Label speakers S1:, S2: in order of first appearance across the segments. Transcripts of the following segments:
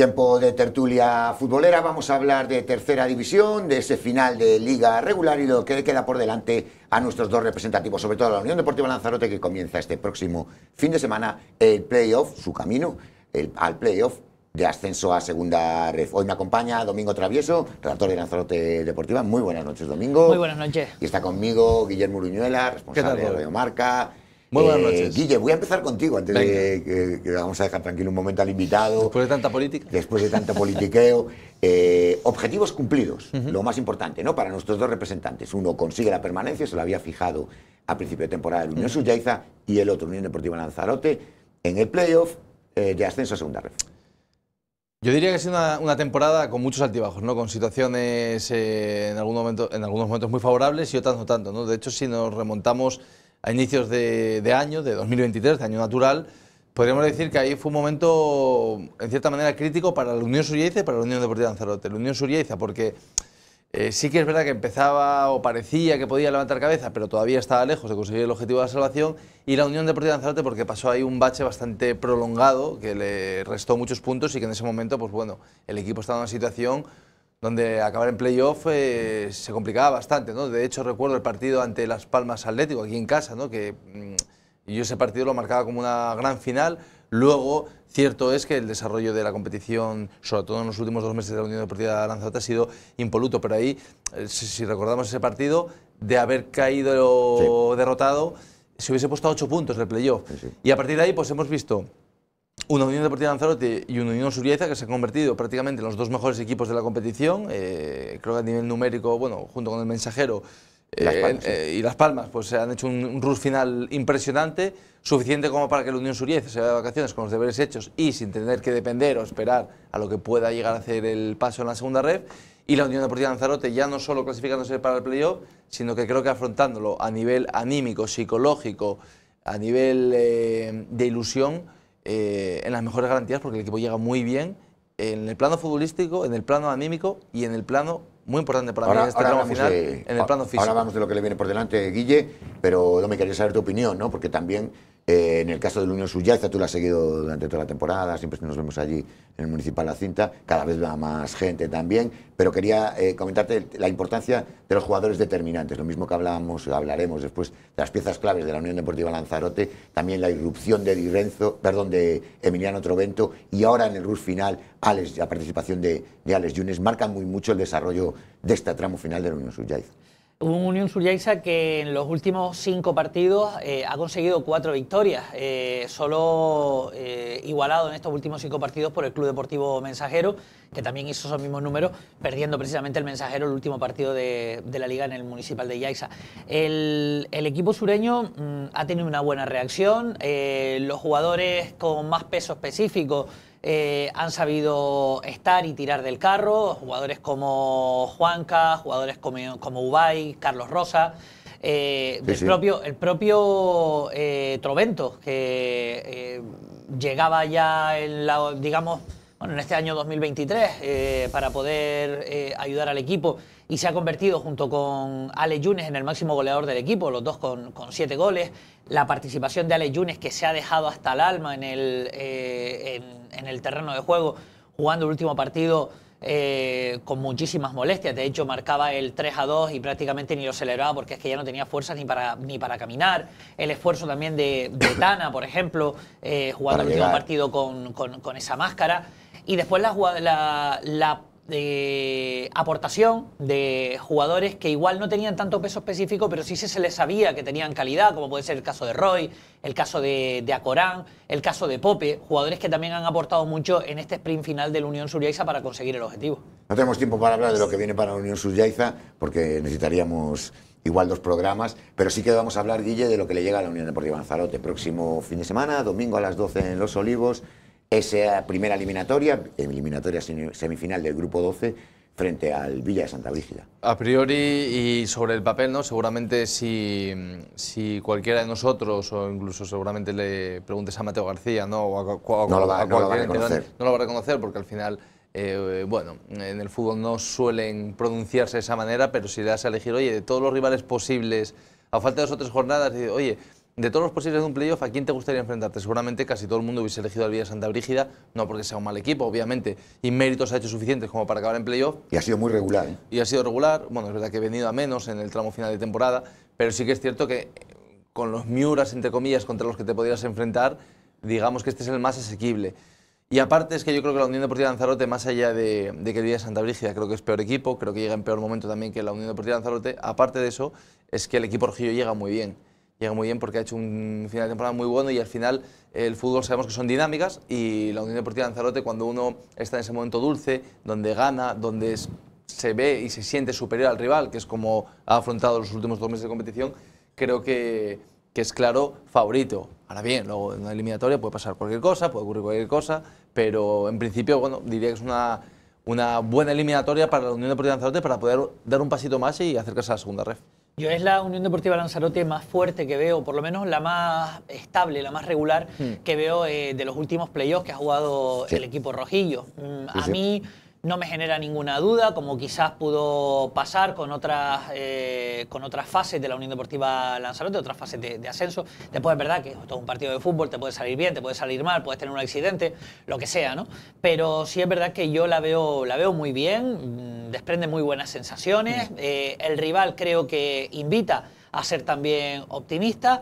S1: tiempo de tertulia futbolera. Vamos a hablar de tercera división, de ese final de liga regular y lo que queda por delante a nuestros dos representativos, sobre todo a la Unión Deportiva Lanzarote, que comienza este próximo fin de semana el playoff, su camino al playoff de ascenso a segunda red. Hoy me acompaña Domingo Travieso, redactor de Lanzarote Deportiva. Muy buenas noches, Domingo. Muy buenas noches. Y está conmigo Guillermo Uruñuela, responsable de Radio Marca. Muy buenas eh, noches. Guille, voy a empezar contigo antes de que, vamos a dejar tranquilo un momento al invitado. Después de tanta política. Después de tanto politiqueo. Eh, objetivos cumplidos, lo más importante, ¿no? Para nuestros dos representantes. Uno consigue la permanencia, se lo había fijado a principio de temporada el Unión uh y el otro, Unión Deportiva Lanzarote, en el playoff eh, de ascenso a segunda red.
S2: Yo diría que ha sido una, temporada con muchos altibajos, ¿no? con situaciones en, algún momento, en algunos momentos muy favorables y otras no tanto. ¿no? De hecho, si nos remontamos a inicios de, año, de 2023, de año natural, podríamos decir que ahí fue un momento, en cierta manera, crítico para la Unión Surieza y para la Unión Deportiva de Lanzarote. La Unión Surieza porque eh, sí que es verdad que empezaba o parecía que podía levantar cabeza, pero todavía estaba lejos de conseguir el objetivo de la salvación. Y la Unión Deportiva de Lanzarote, porque pasó ahí un bache bastante prolongado que le restó muchos puntos y que en ese momento, pues bueno, el equipo estaba en una situación donde acabar en playoff eh, se complicaba bastante, ¿no? De hecho, recuerdo el partido ante Las Palmas Atlético, aquí en casa, ¿no? Que mm, yo ese partido lo marcaba como una gran final. Luego, cierto es que el desarrollo de la competición, sobre todo en los últimos dos meses de la Unión Deportiva de Lanzarote, ha sido impoluto, pero ahí, eh, si, recordamos ese partido, de haber caído derrotado, se hubiese puesto a ocho puntos el playoff. Y a partir de ahí, pues hemos visto una Unión Deportiva Lanzarote y una Unión Surieza que se han convertido prácticamente en los dos mejores equipos de la competición, eh, creo que a nivel numérico, bueno, junto con el mensajero eh, eh, y Las Palmas, pues se han hecho un, un, final impresionante, suficiente como para que la Unión Surieza se vaya de vacaciones con los deberes hechos y sin tener que depender o esperar a lo que pueda llegar a hacer el paso en la segunda red, y la Unión Deportiva Lanzarote ya no solo clasificándose para el playoff, sino que creo que afrontándolo a nivel anímico, psicológico, a nivel de ilusión, eh, en las mejores garantías porque el equipo llega muy bien en el plano futbolístico, en el plano anímico y en el plano muy importante para mí en este final, en el plano
S1: físico. Ahora vamos de lo que le viene por delante, Guille, pero no me quería saber tu opinión, ¿no? Porque también eh, en el caso del Unión Suyaza, tú la has seguido durante toda la temporada, siempre nos vemos allí en el Municipal La Cinta, cada vez va más gente también, pero quería eh, comentarte la importancia de los jugadores determinantes, lo mismo que hablábamos, hablaremos después de las piezas claves de la Unión Deportiva Lanzarote, también la irrupción de perdón, de Emiliano Trovento y ahora en el RUS final la participación de, de Alex Yunes, marca muy mucho el desarrollo de este tramo final del Unión Suyaza.
S3: Un Unión Yaiza que en los últimos cinco partidos eh, ha conseguido cuatro victorias, eh, solo eh, igualado en estos últimos cinco partidos por el Club Deportivo Mensajero, que también hizo esos mismos números, perdiendo precisamente el Mensajero el último partido de, la liga en el Municipal de Yaiza. El, equipo sureño mm, ha tenido una buena reacción, los jugadores con más peso específico, eh, han sabido estar y tirar del carro, jugadores como Juanca, jugadores como, como Ubay, Carlos Rosa. Eh, el, Propio, el propio eh, Trovento, que llegaba ya en la, digamos, bueno, en este año 2023 eh, para poder eh, ayudar al equipo y se ha convertido junto con Ale Yunes en el máximo goleador del equipo, los dos con, siete goles. La participación de Ale Yunes que se ha dejado hasta el alma en el, eh, en, el terreno de juego, jugando el último partido. con muchísimas molestias. De hecho, marcaba el 3 a 2 y prácticamente ni lo celebraba porque es que ya no tenía fuerzas ni para, ni para caminar. El esfuerzo también de, Tana, por ejemplo, jugando el último partido con esa máscara. Y después la, eh, aportación de jugadores que igual no tenían tanto peso específico, pero sí se les sabía que tenían calidad, como puede ser el caso de Roy, el caso de, Acorán, el caso de Pope, jugadores que también han aportado mucho en este sprint final de la Unión Suriaiza para conseguir el objetivo.
S1: No tenemos tiempo para hablar de lo que viene para la Unión Suriaiza, porque necesitaríamos igual dos programas, pero sí que vamos a hablar, Guille, de lo que le llega a la Unión Deportiva Lanzarote. Próximo fin de semana, domingo a las 12 en Los Olivos, esa primera eliminatoria, eliminatoria semifinal del grupo 12, frente al Villa de Santa Brígida.
S2: A priori y sobre el papel, ¿no? Seguramente si, si cualquiera de nosotros o incluso seguramente le preguntes a Mateo García, ¿no? no, lo va, a reconocer. porque al final... Eh, bueno, en el fútbol no suelen pronunciarse de esa manera, pero si le das a elegir, oye, de todos los rivales posibles, a falta de dos o tres jornadas, oye, de todos los posibles de un playoff, ¿a quién te gustaría enfrentarte? Seguramente casi todo el mundo hubiese elegido al Villa Santa Brígida, no porque sea un mal equipo, obviamente, y méritos ha hecho suficientes como para acabar en playoff.
S1: Y ha sido muy regular. ¿eh?
S2: Y ha sido regular, bueno, es verdad que he venido a menos en el tramo final de temporada, pero sí que es cierto que con los miuras, entre comillas, contra los que te podrías enfrentar, digamos que este es el más asequible. Y aparte es que yo creo que la Unión Deportiva de Lanzarote, más allá de, que el Santa Brígida creo que es peor equipo, creo que llega en peor momento también que la Unión Deportiva Lanzarote, aparte de eso, es que el equipo rojillo llega muy bien llega muy bien porque ha hecho un final de temporada muy bueno y al final eh, el fútbol sabemos que son dinámicas y la Unión Deportiva Lanzarote cuando uno está en ese momento dulce, donde gana, donde se ve y se siente superior al rival, que es como ha afrontado los últimos dos meses de competición, creo que, que es claro favorito. Ahora bien, luego en una eliminatoria puede pasar cualquier cosa, puede ocurrir cualquier cosa, pero en principio bueno, diría que es una, una buena eliminatoria para la Unión Deportiva Lanzarote para poder dar un pasito más y acercarse a la segunda ref.
S3: Yo es la Unión Deportiva Lanzarote más fuerte que veo, por lo menos la más estable, la más regular hmm. que veo eh, de los últimos playoffs que ha jugado el equipo rojillo. Mm, a mí no me genera ninguna duda, como quizás pudo pasar con otras, eh, con otras fases de la Unión Deportiva Lanzarote, otras fases de, ascenso. Después es verdad que todo un partido de fútbol, te puede salir bien, te puede salir mal, puedes tener un accidente, lo que sea, ¿no? Pero sí es verdad que yo la veo, la veo muy bien, mm, desprende muy buenas sensaciones, eh, el rival creo que invita a ser también optimista.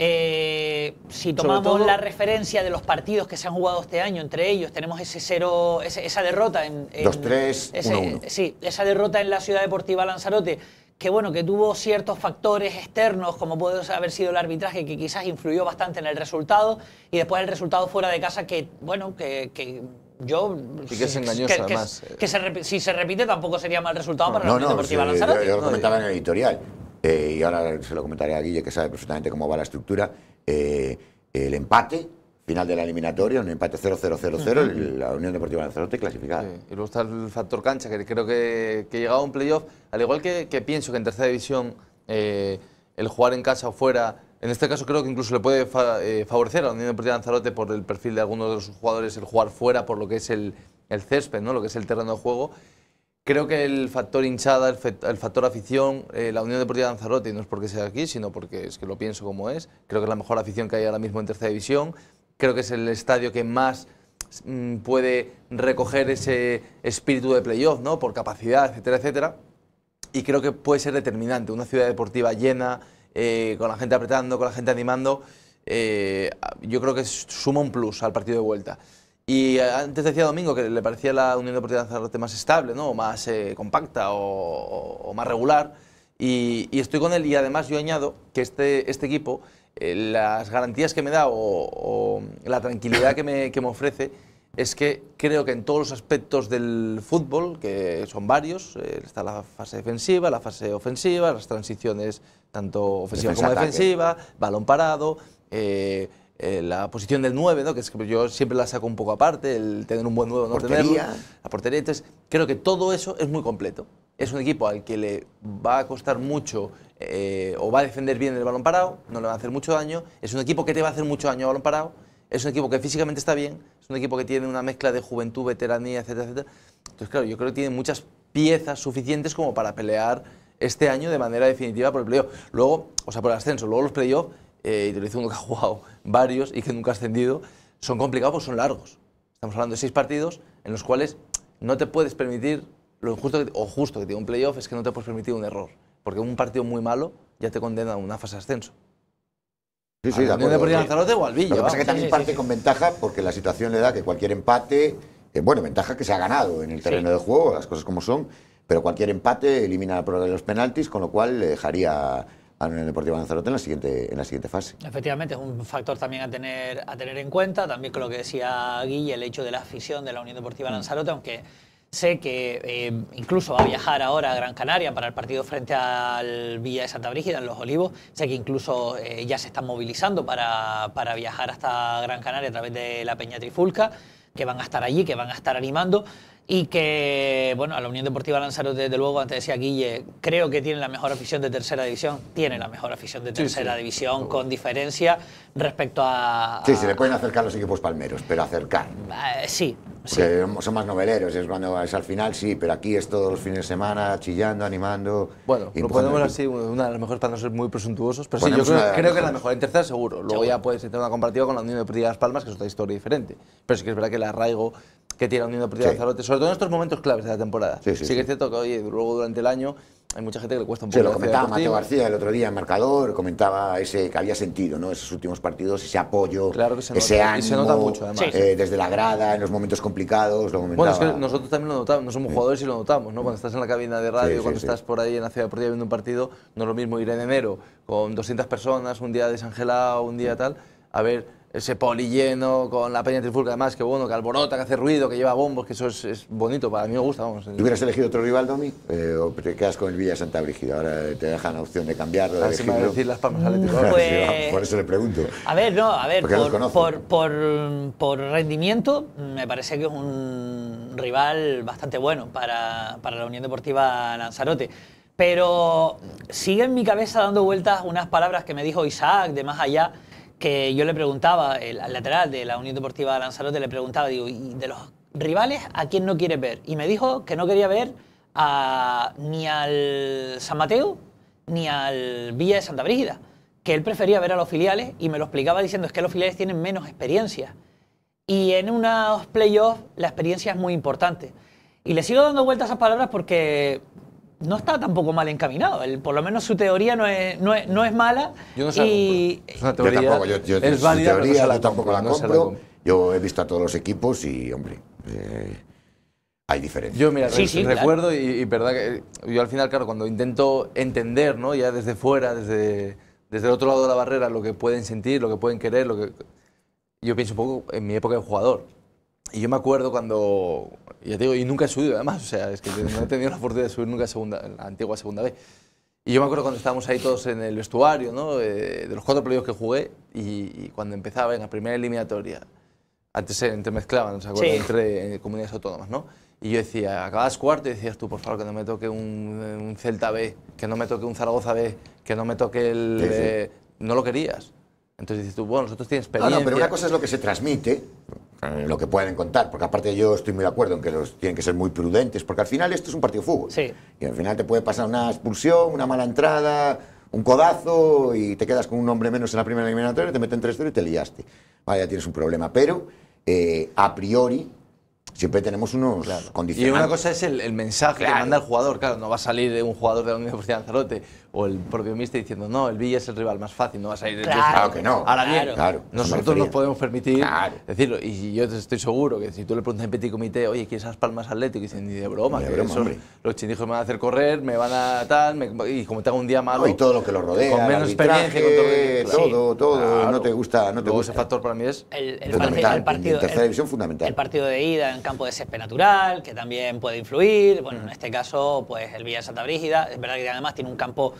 S3: Eh, si tomamos la referencia de los partidos que se han jugado este año entre ellos, tenemos ese cero, esa derrota en, en Sí, esa derrota en la Ciudad Deportiva Lanzarote, que bueno, que tuvo ciertos factores externos, como puede haber sido el arbitraje, que quizás influyó bastante en el resultado, y después el resultado fuera de casa, que bueno, que, que yo que es engañoso eh. si se repite tampoco sería mal resultado para la Ciudad Deportiva Lanzarote yo comentaba en
S1: editorial eh, y ahora se lo comentaré a Guille que sabe perfectamente cómo va la estructura, eh, el empate final de la eliminatoria, un empate 0-0-0-0, la Unión Deportiva Lanzarote clasificada. Y
S2: luego está el factor cancha, que creo que, que llegado a un playoff, al igual que, que, pienso que en tercera división eh, el jugar en casa o fuera, en este caso creo que incluso le puede favorecer a la Unión Deportiva Lanzarote por el perfil de algunos de sus jugadores el jugar fuera por lo que es el, el césped, ¿no? lo que es el terreno de juego. Creo que el factor hinchada, el, factor afición, eh, la Unión Deportiva de Lanzarote, no es porque sea aquí, sino porque es que lo pienso como es, creo que es la mejor afición que hay ahora mismo en tercera división, creo que es el estadio que más mm, puede recoger ese espíritu de playoff, ¿no? por capacidad, etcétera, etcétera, y creo que puede ser determinante, una ciudad deportiva llena, eh, con la gente apretando, con la gente animando, eh, yo creo que suma un plus al partido de vuelta. Y antes decía Domingo que le parecía la Unión Deportiva de Lanzarote más estable, ¿no? más eh, compacta o, más regular. Y, estoy con él y además yo añado que este, este equipo, eh, las garantías que me da o, la tranquilidad que me, que me, ofrece es que creo que en todos los aspectos del fútbol, que son varios, eh, está la fase defensiva, la fase ofensiva, las transiciones tanto ofensiva como defensiva, balón parado eh, la posición del 9, ¿no? que, es que yo siempre la saco un poco aparte, el tener un buen 9, no tenerlo, la portería. Entonces, creo que todo eso es muy completo. Es un equipo al que le va a costar mucho eh, o va a defender bien el balón parado, no le va a hacer mucho daño. Es un equipo que te va a hacer mucho daño al balón parado. Es un equipo que físicamente está bien, es un equipo que tiene una mezcla de juventud, veteranía, etcétera, etcétera. Entonces, claro, yo creo que tiene muchas piezas suficientes como para pelear este año de manera definitiva por el playoff. Luego, o sea, por el ascenso, luego los playoffs, eh, y te lo dice uno que ha jugado varios y que nunca ha ascendido, son complicados porque son largos. Estamos hablando de seis partidos en los cuales no te puedes permitir lo injusto o justo que tiene un playoff es que no te puedes permitir un error, porque un partido muy malo ya te condena a una fase de ascenso.
S1: Sí, sí, de acuerdo. No Lanzarote o Albillo, Lo que pasa es que también parte con ventaja porque la situación le da que cualquier empate, eh, bueno, ventaja que se ha ganado en el terreno de juego, las cosas como son, pero cualquier empate elimina la de los penaltis, con lo cual le dejaría a la Unión Deportiva Lanzarote en la siguiente, en la siguiente fase.
S3: Efectivamente, es un factor también a tener, a tener en cuenta, también con lo que decía Guille, el hecho de la afición de la Unión Deportiva mm. Lanzarote, aunque sé que eh, incluso va a viajar ahora a Gran Canaria para el partido frente al Villa de Santa Brígida, en Los Olivos, sé que incluso eh, ya se están movilizando para, para viajar hasta Gran Canaria a través de la Peña Trifulca, que van a estar allí, que van a estar animando y que, bueno, a la Unión Deportiva Lanzarote, desde luego, antes decía Guille, creo que tiene la mejor afición de tercera división, tiene la mejor afición de tercera división, con diferencia respecto a, Sí, se le
S1: pueden acercar los equipos palmeros, pero acercar. Eh, sí, son más noveleros, es cuando es al final, sí, pero aquí es todos los fines de semana, chillando,
S2: animando. Bueno, lo podemos así, una de las mejores para no ser muy presuntuosos, pero sí, yo creo, que es la mejor. En tercera, seguro. Luego ya puedes tener una comparativa con la Unión Deportiva de Las Palmas, que es otra historia diferente. Pero sí que es verdad que el arraigo que tiene la Unión Deportiva sí. de Zarote... sobre todo en estos momentos claves de la temporada. Sí, sí que es cierto que, oye, luego durante el año hay mucha gente que le cuesta un poco. Se lo comentaba Mateo García el otro día en
S1: Marcador, comentaba ese que había sentido, ¿no? Esos últimos partidos, ese apoyo, claro que se ese ánimo, mucho, además. Eh, desde la grada, en los momentos complicados, lo comentaba. Bueno, es que
S2: nosotros también lo notamos, no somos jugadores y lo notamos, ¿no? Cuando estás en la cabina de radio, cuando estás por ahí en la ciudad deportiva viendo un partido, no es lo mismo ir en enero con 200 personas, un día desangelado, un día tal, a ver ese poli lleno con la peña trifulca además, que bueno, que alborota, que hace ruido, que lleva bombos, que eso es, bonito, para mí me gusta, vamos. hubieras elegido otro
S1: rival, Domi? Eh, ¿O te quedas con el Villa Santa Brigida? Ahora te dejan la opción de cambiarlo, de ah, las palmas Por eso le pregunto.
S3: A ver, no, a ver, por, por, por, rendimiento me parece que es un rival bastante bueno para, para la Unión Deportiva Lanzarote pero sigue en mi cabeza dando vueltas unas palabras que me dijo Isaac de más allá que yo le preguntaba, al lateral de la Unión Deportiva de Lanzarote, le preguntaba, digo, ¿y de los rivales a quién no quiere ver? Y me dijo que no quería ver ni al San Mateo ni al Villa de Santa Brígida, que él prefería ver a los filiales y me lo explicaba diciendo es que los filiales tienen menos experiencia. Y en unos playoffs la experiencia es muy importante. Y le sigo dando vueltas a esas palabras porque no está tampoco mal encaminado. por lo menos su teoría no es, no es, mala. Yo no sé y...
S2: tampoco,
S1: la yo he visto a todos los equipos y, hombre. Eh, hay diferencias. Yo, mira, recuerdo y,
S2: y, verdad que eh, yo al final, claro, cuando intento entender, ¿no? Ya desde fuera, desde, desde el otro lado de la barrera, lo que pueden sentir, lo que pueden querer, lo que... Yo pienso un poco en mi época de jugador. Y yo me acuerdo cuando, y ya te digo, y nunca he subido además, o sea, es que no he tenido la fortuna de subir nunca a segunda, la antigua segunda B. Y yo me acuerdo cuando estábamos ahí todos en el vestuario, ¿no? Eh, de los cuatro partidos que jugué y, cuando empezaba en la primera eliminatoria, antes se entremezclaban, ¿no? ¿Se acuerdan? Entre eh, comunidades autónomas, ¿no? Y yo decía, cada cuarto y decías tú, por favor, que no me toque un, eh, un, Celta B, que no me toque un Zaragoza B, que no me toque el... no lo querías. Entonces dices tú, bueno, nosotros tienes experiencia. pero una cosa
S1: es lo que se transmite eh, lo que pueden contar, porque aparte yo estoy muy de acuerdo en que los tienen que ser muy prudentes, porque al final esto es un partido de fútbol. Y al final te puede pasar una expulsión, una mala entrada, un codazo y te quedas con un hombre menos en la primera eliminatoria, te meten 3-0 y te liaste. Vaya, tienes un problema, pero eh, a priori siempre tenemos unos condiciones Y una
S2: cosa es el, mensaje que manda el jugador, claro, no va a salir de un jugador de la Universidad de Lanzarote o el propio míster diciendo, no, el Villa es el rival más fácil, no vas a ir claro, claro que no. Ahora bien, nosotros nos podemos permitir decirlo. Y yo estoy seguro que si tú le preguntas en Petit Comité, oye, ¿quieres esas palmas atlético? Y dicen, ni de broma, los chindijos me van a hacer correr, me van a tal, y como tengo un día malo. y todo lo que lo rodea. Con menos experiencia, todo. Todo, todo.
S1: No te gusta, no te ese factor para mí es el, partido, El
S2: partido de
S3: ida en campo de césped natural, que también puede influir. Bueno, en este caso, pues el Villa Santa Brígida, es verdad que además tiene un campo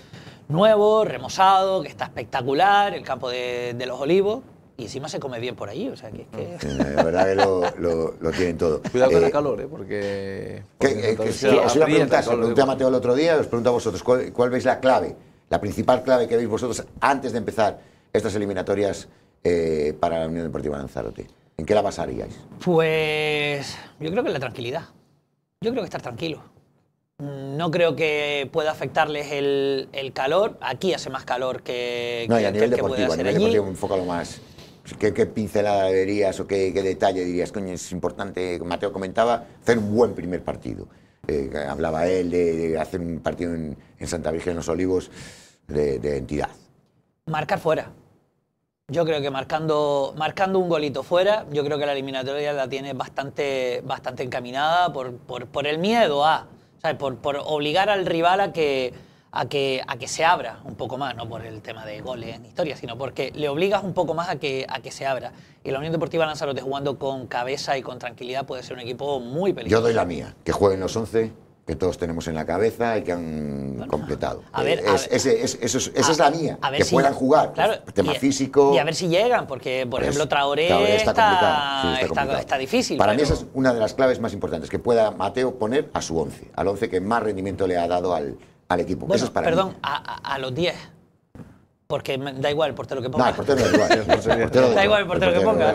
S3: nuevo, remozado, que está espectacular, el campo de, los olivos. Y encima se come bien por ahí. o sea que es
S1: que... Mm, la lo, tienen todo. Cuidado con eh, el calor,
S2: ¿eh? porque... que, os pregunté a Mateo
S1: el otro día, os pregunto a vosotros, ¿cuál, veis la clave, la principal clave que veis vosotros antes de empezar estas eliminatorias eh, para la Unión Deportiva Lanzarote? ¿En qué la basaríais?
S3: Pues yo creo que en la tranquilidad. Yo creo que estar tranquilo. No creo que pueda afectarles el, calor. Aquí hace más calor que. No, que, y a nivel deportivo,
S1: más. ¿Qué, pincelada deberías o qué, detalle dirías? Coño, es importante, Mateo comentaba, hacer un buen primer partido. Eh, hablaba él de, hacer un partido en, Santa Virgen de los Olivos de, de, entidad.
S3: Marcar fuera. Yo creo que marcando, marcando un golito fuera, yo creo que la eliminatoria la tiene bastante, bastante encaminada por el miedo a ¿sabes? Por, por obligar al rival a que, a, que, a que se abra un poco más, no por el tema de goles en historia, sino porque le obligas un poco más a que, a que se abra. Y la Unión Deportiva Lanzarote jugando con cabeza y con tranquilidad puede ser un equipo muy peligroso. Yo doy la mía,
S1: que jueguen los 11 que todos tenemos en la cabeza y que han completado. esa es la mía, que puedan jugar. Pues, tema físico. Y a ver
S3: si llegan, porque por ejemplo Traoré, está, está, difícil. Para mí esa es
S1: una de las claves más importantes, que pueda Mateo poner a su 11, al 11 que más rendimiento le ha dado al, equipo. perdón,
S3: a los 10. Porque da igual, el portero que ponga. No, el portero da
S1: igual. da igual, el portero que ponga.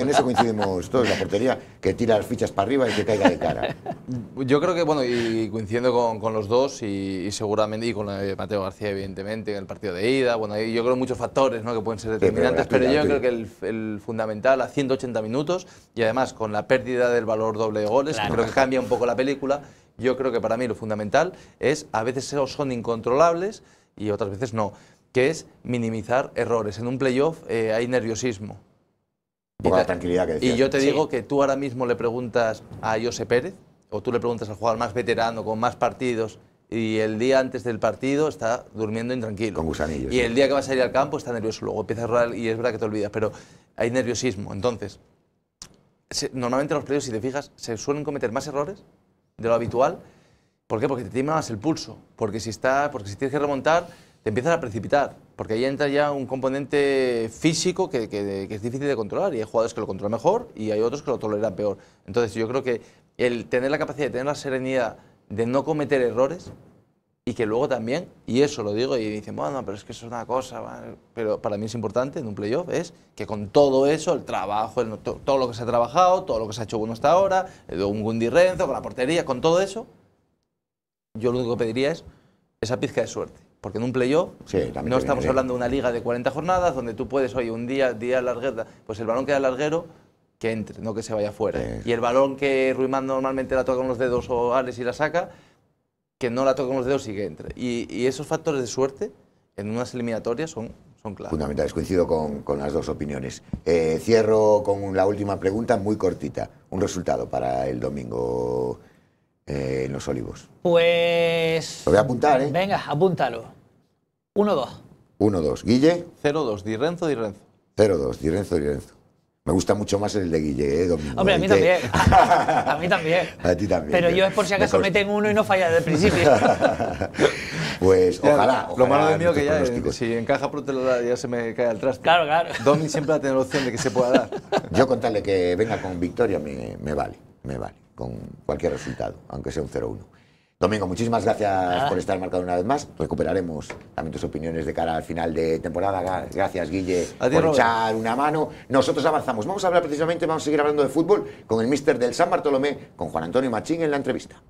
S1: en eso coincidimos todos, la portería que tira las fichas para arriba y que caiga de cara.
S2: Yo creo que, bueno, y coincidiendo con, los dos y, seguramente, y con Mateo García, evidentemente, en el partido de ida, bueno, yo creo muchos factores ¿no? que pueden ser determinantes, pero, yo creo que el, fundamental a 180 minutos y además con la pérdida del valor doble de goles, que creo que cambia un poco la película, yo creo que para mí lo fundamental es, a veces son incontrolables, y otras veces no, que es minimizar errores. En un playoff eh, hay nerviosismo. y tranquilidad Y yo te digo que tú ahora mismo le preguntas a José Pérez, o tú le preguntas al jugador más veterano, con más partidos, y el día antes del partido está durmiendo intranquilo. Con gusanillos. Y el día que vas a ir al campo está nervioso, luego empieza a rodar y es verdad que te olvidas, pero hay nerviosismo. Entonces, normalmente los playoffs, si te fijas, se suelen cometer más errores de lo habitual ¿Por qué? Porque te timas más el pulso. Porque si, está, porque si tienes que remontar, te empiezas a precipitar. Porque ahí entra ya un componente físico que, es difícil de controlar. Y hay jugadores que lo controlan mejor y hay otros que lo toleran peor. Entonces, yo creo que el tener la capacidad, de tener la serenidad de no cometer errores y que luego también, y eso lo digo, y dicen, bueno, pero es que eso es una cosa, pero para mí es importante en un playoff, es que con todo eso, el trabajo, todo lo que se ha trabajado, todo lo que se ha hecho bueno hasta ahora, un Gundi Renzo, con la portería, con todo eso, yo lo único que pediría es esa pizca de suerte. Porque en un playoff no estamos hablando de una liga de 40 jornadas donde tú puedes, oye, un día, día larguera, pues el balón queda larguero, que entre, no que se vaya fuera. Y el balón que Ruimán normalmente la toca con los dedos o Ares y la saca, que no la toca con los dedos y que entre. Y, esos factores de suerte en unas eliminatorias son, son
S1: Fundamentales, coincido con, las dos opiniones. Eh, cierro con la última pregunta, muy cortita. Un resultado para el domingo eh, en Los Olivos. Pues... Lo voy a
S3: apuntar, ¿eh? Venga, apúntalo. 1-2.
S1: 1-2. Guille. 0-2. Di Renzo, Di Renzo. 0-2. Di Renzo, Di Renzo. Me gusta mucho más el de Guille, ¿eh, Hombre, a mí también.
S3: a mí también.
S1: A ti también.
S2: Pero yo es por si acaso
S3: meten uno y no falla desde el principio.
S2: pues ojalá, Lo malo de mí es que ya, eh, si encaja pronto ya se me cae al traste. Claro, claro. Domin siempre va a tener la opción de que se pueda dar. Yo contarle que venga con victoria me
S1: vale, me vale con cualquier resultado, aunque sea un 0-1. Domingo, muchísimas gracias por estar marcado una vez más. Recuperaremos también tus opiniones de cara al final de temporada. Gracias, Guille, por echar una mano. Nosotros avanzamos. Vamos a hablar precisamente, vamos a seguir hablando de fútbol con el mister del San Bartolomé, con Juan Antonio Machín en la entrevista.